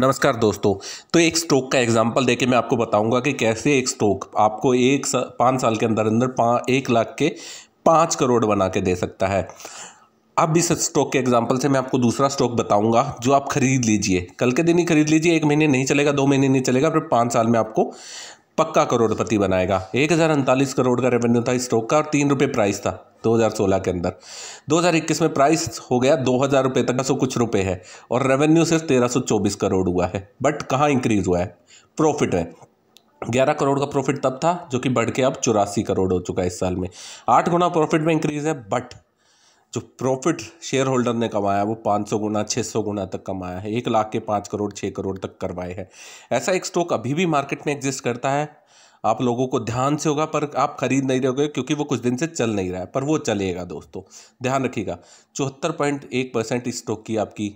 नमस्कार दोस्तों तो एक स्ट्रोक का एग्जांपल देके मैं आपको बताऊंगा कि कैसे एक स्ट्रोक आपको एक सा, पाँच साल के अंदर अंदर पा एक लाख के पाँच करोड़ बना के दे सकता है अब इस स्टॉक के एग्जांपल से मैं आपको दूसरा स्टॉक बताऊंगा जो आप खरीद लीजिए कल के दिन ही खरीद लीजिए एक महीने नहीं चलेगा दो महीने नहीं चलेगा फिर पाँच साल में आपको पक्का करोड़पति बनाएगा एक हज़ार करोड़ का रेवेन्यू था इस स्टॉक का और तीन रुपये प्राइस था 2016 के अंदर 2021 में प्राइस हो गया दो हज़ार रुपये तक सौ कुछ रुपए है और रेवेन्यू सिर्फ 1324 करोड़ हुआ है बट कहाँ इंक्रीज़ हुआ है प्रॉफिट है ग्यारह करोड़ का प्रॉफिट तब था जो कि बढ़ के अब चौरासी करोड़ हो चुका है इस साल में आठ गुना प्रॉफिट में इंक्रीज़ है बट जो प्रॉफिट शेयर होल्डर ने कमाया वो 500 गुना 600 गुना तक कमाया है एक लाख के पाँच करोड़ छः करोड़ तक करवाए हैं ऐसा एक स्टॉक अभी भी मार्केट में एग्जिस्ट करता है आप लोगों को ध्यान से होगा पर आप खरीद नहीं रहोगे क्योंकि वो कुछ दिन से चल नहीं रहा है पर वो चलेगा दोस्तों ध्यान रखिएगा चौहत्तर पॉइंट एक परसेंट स्टॉक की आपकी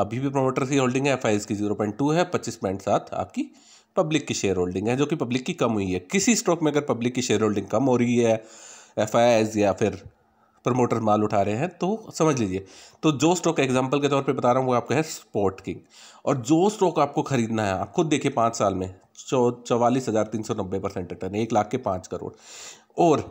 अभी भी प्रोमोटर्स की होल्डिंग है एफ की जीरो पॉइंट टू है पच्चीस पॉइंट सात आपकी पब्लिक की शेयर होल्डिंग है जो कि पब्लिक की कम हुई है किसी स्टॉक में अगर पब्लिक की शेयर होल्डिंग कम हो रही है एफ या फिर प्रमोटर माल उठा रहे हैं तो समझ लीजिए तो जो स्टॉक एग्जाम्पल के तौर पे बता रहा हूँ वो आपका है स्पोर्ट किंग और जो स्टॉक आपको खरीदना है आप खुद देखिए पाँच साल में चौवालीस हज़ार तीन सौ नब्बे परसेंट रिटर्न एक लाख के पाँच करोड़ और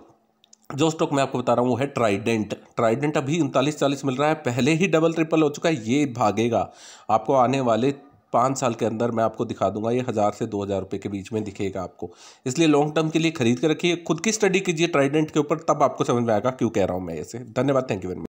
जो स्टॉक मैं आपको बता रहा हूँ वो है ट्राइडेंट ट्राइडेंट अभी उनतालीस चालीस मिल रहा है पहले ही डबल ट्रिपल हो चुका है ये भागेगा आपको आने वाले पाँच साल के अंदर मैं आपको दिखा दूंगा ये हज़ार से दो हज़ार रुपये के बीच में दिखेगा आपको इसलिए लॉन्ग टर्म के लिए खरीद के रखिए खुद की स्टडी कीजिए ट्राइडेंट के ऊपर तब आपको समझ में आएगा क्यों कह रहा हूँ मैं इसे धन्यवाद थैंक यू वेरी मच